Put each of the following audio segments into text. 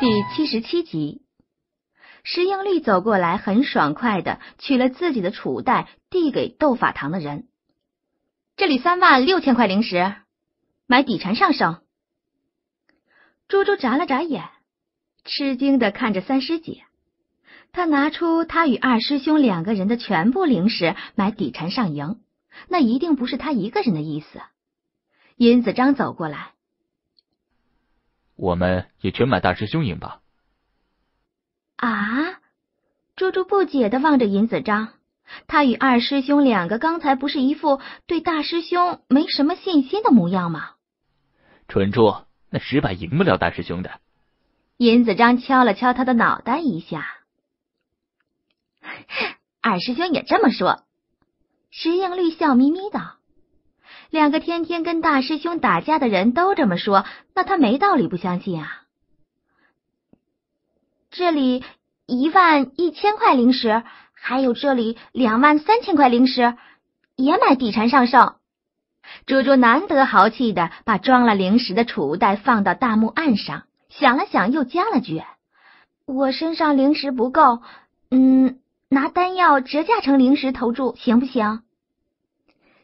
第七十七集，石英丽走过来，很爽快的取了自己的储物袋，递给斗法堂的人：“这里三万六千块零食，买底缠上升。”猪猪眨了眨眼，吃惊的看着三师姐。他拿出他与二师兄两个人的全部零食买底缠上营，那一定不是他一个人的意思。尹子章走过来。我们也全买大师兄赢吧。啊！猪猪不解的望着尹子章，他与二师兄两个刚才不是一副对大师兄没什么信心的模样吗？蠢猪，那十百赢不了大师兄的。尹子章敲了敲他的脑袋一下。二师兄也这么说。石应律笑眯眯的。两个天天跟大师兄打架的人都这么说，那他没道理不相信啊。这里一万一千块零食，还有这里两万三千块零食，也买底缠上圣。猪猪难得豪气的把装了零食的储物袋放到大木案上，想了想又加了句：“我身上零食不够，嗯，拿丹药折价成零食投注行不行？”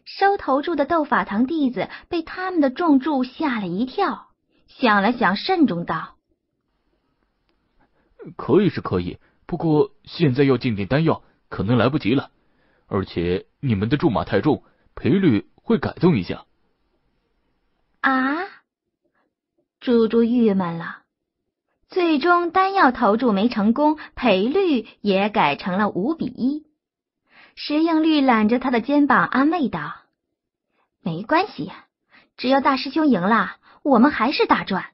收投注的斗法堂弟子被他们的重注吓了一跳，想了想，慎重道：“可以是可以，不过现在要进点丹药，可能来不及了。而且你们的注码太重，赔率会改动一下。”啊！猪猪郁闷了，最终丹药投注没成功，赔率也改成了五比一。石英绿揽着他的肩膀安慰道：“没关系，只要大师兄赢了，我们还是大赚。”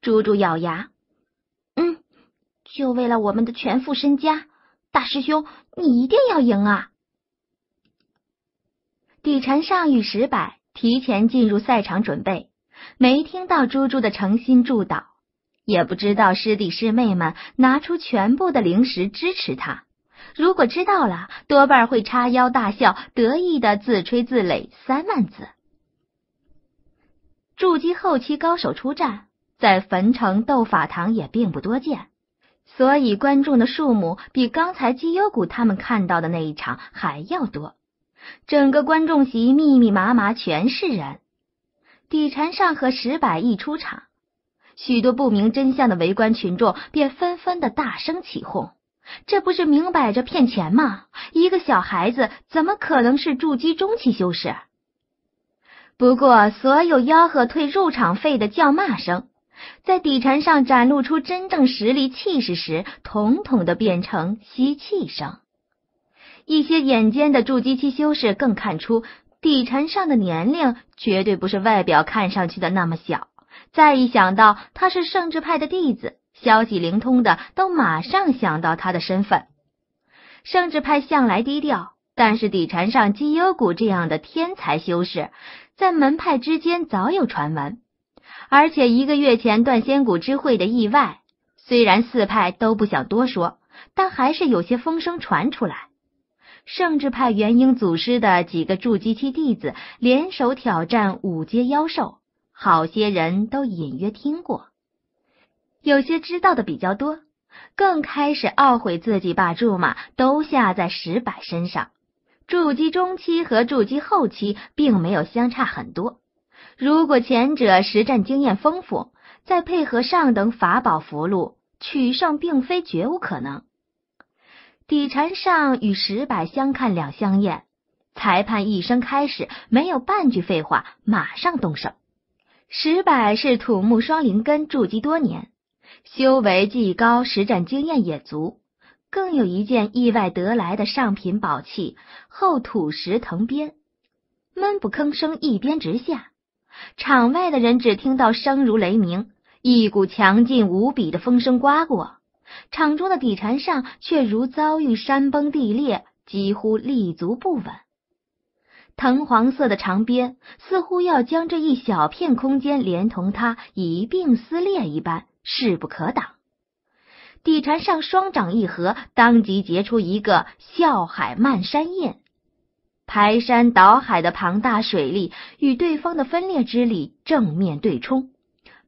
猪猪咬牙：“嗯，就为了我们的全副身家，大师兄你一定要赢啊！”底禅上与石柏提前进入赛场准备，没听到猪猪的诚心祝祷，也不知道师弟师妹们拿出全部的零食支持他。如果知道了，多半会叉腰大笑，得意的自吹自擂三万字。筑基后期高手出战，在焚城斗法堂也并不多见，所以观众的数目比刚才基优谷他们看到的那一场还要多。整个观众席密密麻麻全是人。底禅上和石柏一出场，许多不明真相的围观群众便纷纷的大声起哄。这不是明摆着骗钱吗？一个小孩子怎么可能是筑基中期修士？不过，所有吆喝退入场费的叫骂声，在底辰上展露出真正实力气势时，统统的变成吸气声。一些眼尖的筑基期修士更看出底辰上的年龄绝对不是外表看上去的那么小。再一想到他是圣智派的弟子。消息灵通的都马上想到他的身份，圣智派向来低调，但是底禅上基优谷这样的天才修士，在门派之间早有传闻。而且一个月前断仙谷之会的意外，虽然四派都不想多说，但还是有些风声传出来。圣智派元婴祖师的几个筑基期弟子联手挑战五阶妖兽，好些人都隐约听过。有些知道的比较多，更开始懊悔自己把注码都下在石柏身上。筑基中期和筑基后期并没有相差很多，如果前者实战经验丰富，再配合上等法宝符箓，取胜并非绝无可能。底缠上与石柏相看两相厌，裁判一声开始，没有半句废话，马上动手。石柏是土木双灵根，筑基多年。修为既高，实战经验也足，更有一件意外得来的上品宝器——厚土石藤鞭。闷不吭声，一鞭直下。场外的人只听到声如雷鸣，一股强劲无比的风声刮过，场中的底禅上却如遭遇山崩地裂，几乎立足不稳。藤黄色的长鞭似乎要将这一小片空间连同它一并撕裂一般。势不可挡，底禅上双掌一合，当即结出一个笑海漫山宴。排山倒海的庞大水力与对方的分裂之力正面对冲，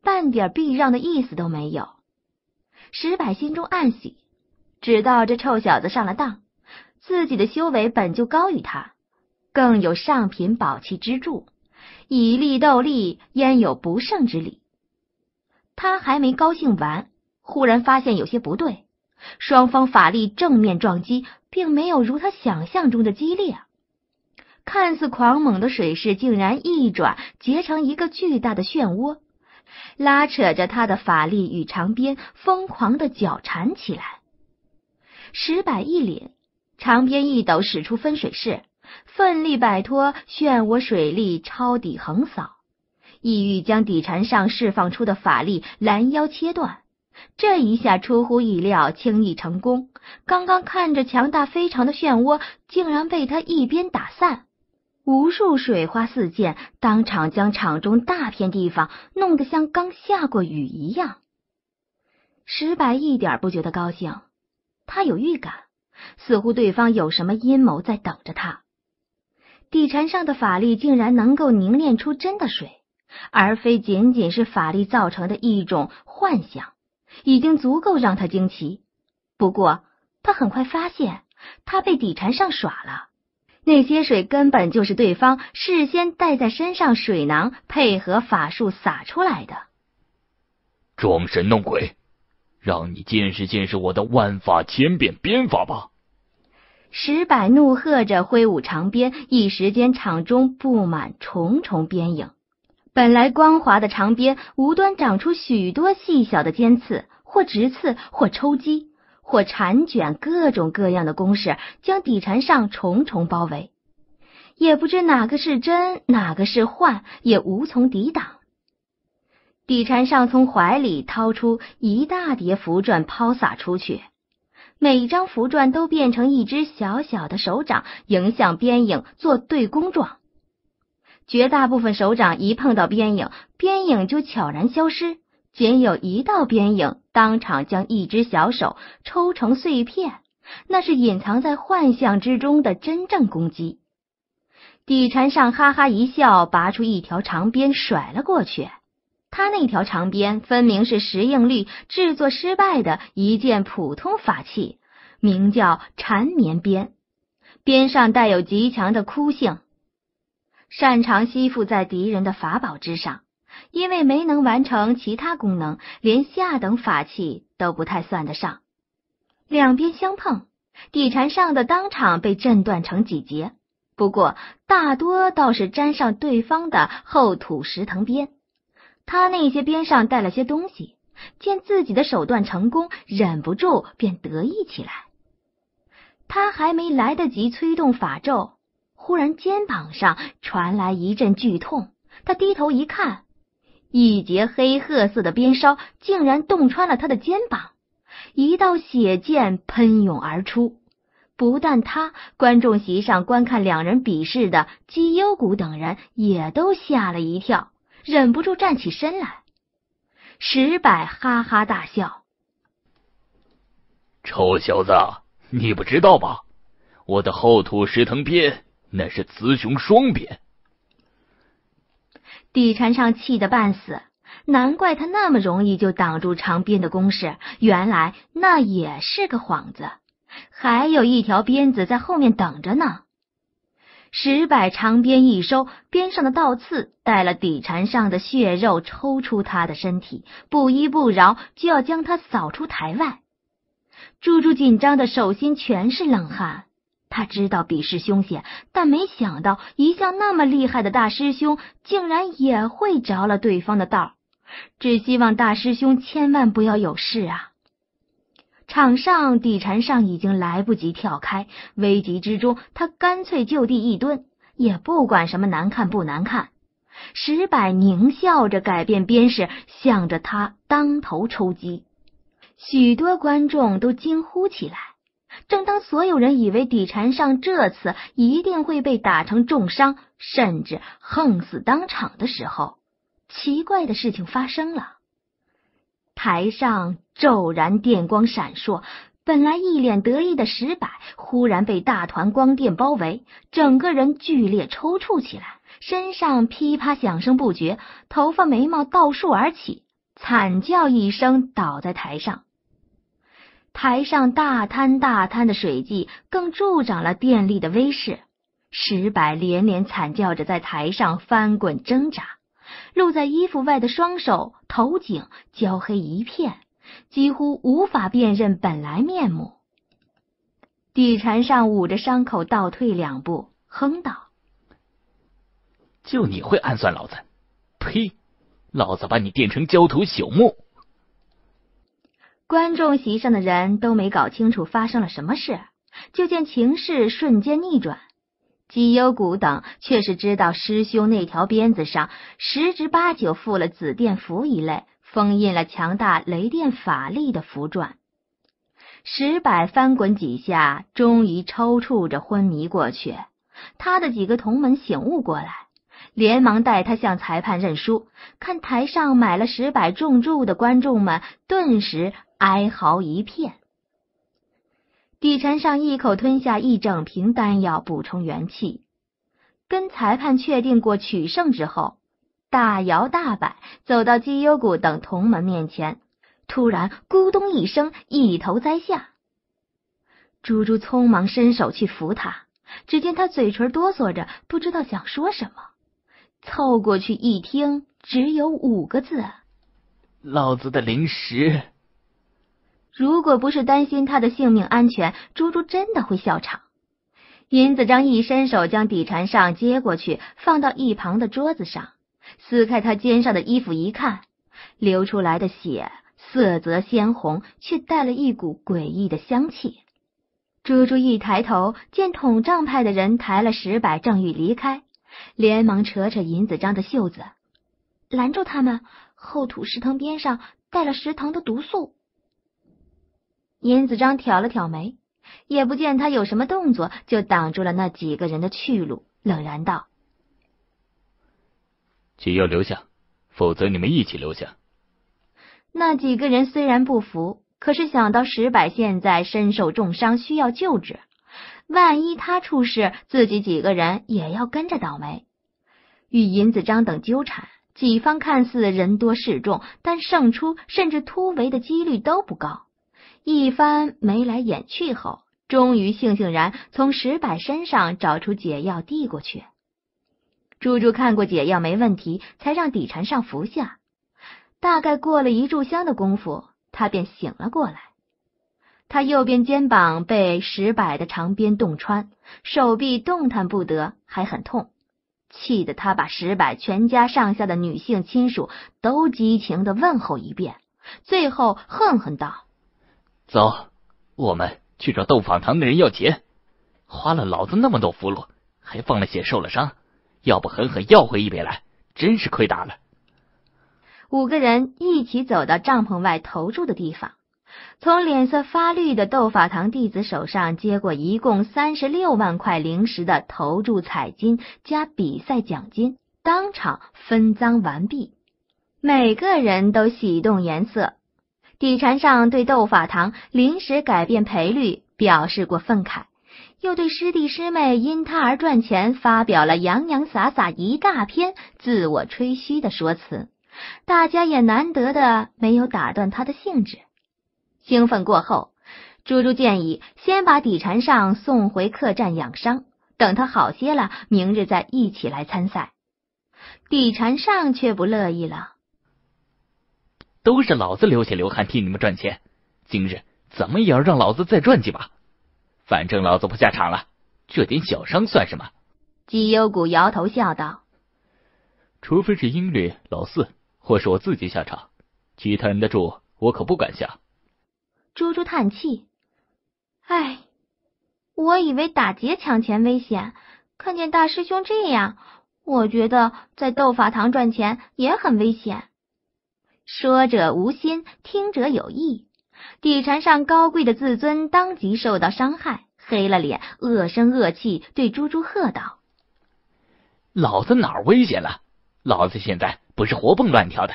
半点避让的意思都没有。石柏心中暗喜，知道这臭小子上了当，自己的修为本就高于他，更有上品宝器之助，以力斗力，焉有不胜之理？他还没高兴完，忽然发现有些不对。双方法力正面撞击，并没有如他想象中的激烈。看似狂猛的水势，竟然一转结成一个巨大的漩涡，拉扯着他的法力与长鞭，疯狂的绞缠起来。石板一凛，长鞭一抖，使出分水式，奋力摆脱漩涡水力，抄底横扫。意欲将底缠上释放出的法力拦腰切断，这一下出乎意料，轻易成功。刚刚看着强大非常的漩涡，竟然被他一边打散，无数水花四溅，当场将场中大片地方弄得像刚下过雨一样。石白一点不觉得高兴，他有预感，似乎对方有什么阴谋在等着他。底缠上的法力竟然能够凝练出真的水。而非仅仅是法力造成的一种幻想，已经足够让他惊奇。不过他很快发现，他被底船上耍了。那些水根本就是对方事先带在身上水囊，配合法术洒出来的。装神弄鬼，让你见识见识我的万法千变鞭法吧！石柏怒喝着，挥舞长鞭，一时间场中布满重重鞭影。本来光滑的长鞭无端长出许多细小的尖刺，或直刺，或抽击，或缠卷，各种各样的攻势将底缠上重重包围。也不知哪个是真，哪个是幻，也无从抵挡。底缠上从怀里掏出一大叠符篆，抛洒出去，每张符篆都变成一只小小的手掌，迎向边影做对攻状。绝大部分手掌一碰到边影，边影就悄然消失；仅有一道边影，当场将一只小手抽成碎片。那是隐藏在幻象之中的真正攻击。底禅上哈哈一笑，拔出一条长鞭甩了过去。他那条长鞭分明是石应律制作失败的一件普通法器，名叫缠绵鞭，鞭上带有极强的枯性。擅长吸附在敌人的法宝之上，因为没能完成其他功能，连下等法器都不太算得上。两边相碰，底缠上的当场被震断成几节，不过大多倒是粘上对方的厚土石藤边。他那些边上带了些东西，见自己的手段成功，忍不住便得意起来。他还没来得及催动法咒。忽然，肩膀上传来一阵剧痛。他低头一看，一截黑褐色的鞭梢竟然洞穿了他的肩膀，一道血箭喷涌而出。不但他，观众席上观看两人比试的姬幽谷等人也都吓了一跳，忍不住站起身来。石柏哈哈大笑：“臭小子，你不知道吧？我的厚土石藤鞭！”那是雌雄双鞭。底缠上气得半死，难怪他那么容易就挡住长鞭的攻势，原来那也是个幌子，还有一条鞭子在后面等着呢。石柏长鞭一收，鞭上的倒刺带了底缠上的血肉抽出他的身体，不依不饶，就要将他扫出台外。猪猪紧张的手心全是冷汗。他知道比试凶险，但没想到一向那么厉害的大师兄竟然也会着了对方的道只希望大师兄千万不要有事啊！场上底禅上已经来不及跳开，危急之中他干脆就地一蹲，也不管什么难看不难看。石柏狞笑着改变鞭式，向着他当头抽击。许多观众都惊呼起来。正当所有人以为底禅上这次一定会被打成重伤，甚至横死当场的时候，奇怪的事情发生了。台上骤然电光闪烁，本来一脸得意的石柏忽然被大团光电包围，整个人剧烈抽搐起来，身上噼啪响声不绝，头发眉毛倒竖而起，惨叫一声倒在台上。台上大滩大滩的水迹，更助长了电力的威势。石柏连连惨叫着在台上翻滚挣扎，露在衣服外的双手、头颈焦黑一片，几乎无法辨认本来面目。地缠上捂着伤口倒退两步，哼道：“就你会暗算老子？呸！老子把你电成焦头朽木。”观众席上的人都没搞清楚发生了什么事，就见情势瞬间逆转。姬幽谷等却是知道，师兄那条鞭子上十之八九附了紫电符一类封印了强大雷电法力的符篆。石柏翻滚几下，终于抽搐着昏迷过去。他的几个同门醒悟过来，连忙带他向裁判认输。看台上买了石柏重注的观众们顿时。哀嚎一片。地晨上一口吞下一整瓶丹药，补充元气。跟裁判确定过取胜之后，大摇大摆走到姬幽谷等同门面前，突然咕咚一声，一头栽下。朱猪匆忙伸手去扶他，只见他嘴唇哆嗦着，不知道想说什么。凑过去一听，只有五个字：“老子的零食。”如果不是担心他的性命安全，猪猪真的会笑场。尹子章一伸手将底禅上接过去，放到一旁的桌子上，撕开他肩上的衣服一看，流出来的血色泽鲜红，却带了一股诡异的香气。猪猪一抬头，见统账派的人抬了石柏正欲离开，连忙扯扯尹子章的袖子，拦住他们。后土石藤边上带了石藤的毒素。尹子章挑了挑眉，也不见他有什么动作，就挡住了那几个人的去路，冷然道：“只要留下，否则你们一起留下。”那几个人虽然不服，可是想到石柏现在身受重伤，需要救治，万一他出事，自己几个人也要跟着倒霉。与尹子章等纠缠，己方看似人多势众，但胜出甚至突围的几率都不高。一番眉来眼去后，终于悻悻然从石柏身上找出解药递过去。珠珠看过解药没问题，才让底禅上服下。大概过了一炷香的功夫，他便醒了过来。他右边肩膀被石柏的长鞭洞穿，手臂动弹不得，还很痛。气得他把石柏全家上下的女性亲属都激情的问候一遍，最后恨恨道。走，我们去找斗法堂的人要钱。花了老子那么多俘虏，还放了血，受了伤，要不狠狠要回一杯来，真是亏大了。五个人一起走到帐篷外投注的地方，从脸色发绿的斗法堂弟子手上接过一共三十六万块灵石的投注彩金加比赛奖金，当场分赃完毕，每个人都喜动颜色。底禅上对斗法堂临时改变赔率表示过愤慨，又对师弟师妹因他而赚钱发表了洋洋洒洒一大篇自我吹嘘的说辞。大家也难得的没有打断他的兴致。兴奋过后，猪猪建议先把底禅上送回客栈养伤，等他好些了，明日再一起来参赛。底禅上却不乐意了。都是老子流血流汗替你们赚钱，今日怎么也要让老子再赚几把。反正老子不下场了，这点小伤算什么？姬幽谷摇头笑道：“除非是英律、老四，或是我自己下场，其他人的注我可不敢下。”猪猪叹气：“哎，我以为打劫抢钱危险，看见大师兄这样，我觉得在斗法堂赚钱也很危险。”说者无心，听者有意。底船上高贵的自尊当即受到伤害，黑了脸，恶声恶气对猪猪喝道：“老子哪儿危险了？老子现在不是活蹦乱跳的？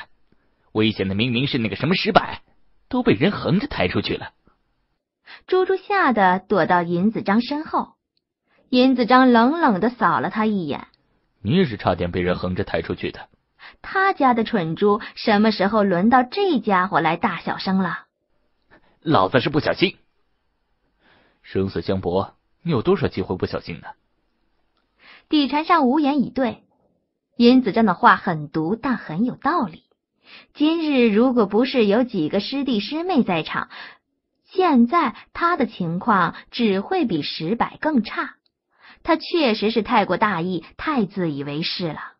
危险的明明是那个什么石柏，都被人横着抬出去了。”猪猪吓得躲到尹子章身后，尹子章冷冷的扫了他一眼：“你也是差点被人横着抬出去的。”他家的蠢猪什么时候轮到这家伙来大笑声了？老子是不小心。生死相搏，你有多少机会不小心呢？李禅上无言以对。殷子正的话很毒，但很有道理。今日如果不是有几个师弟师妹在场，现在他的情况只会比石柏更差。他确实是太过大意，太自以为是了。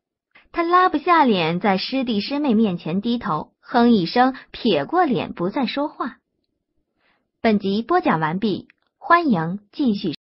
他拉不下脸，在师弟师妹面前低头，哼一声，撇过脸，不再说话。本集播讲完毕，欢迎继续。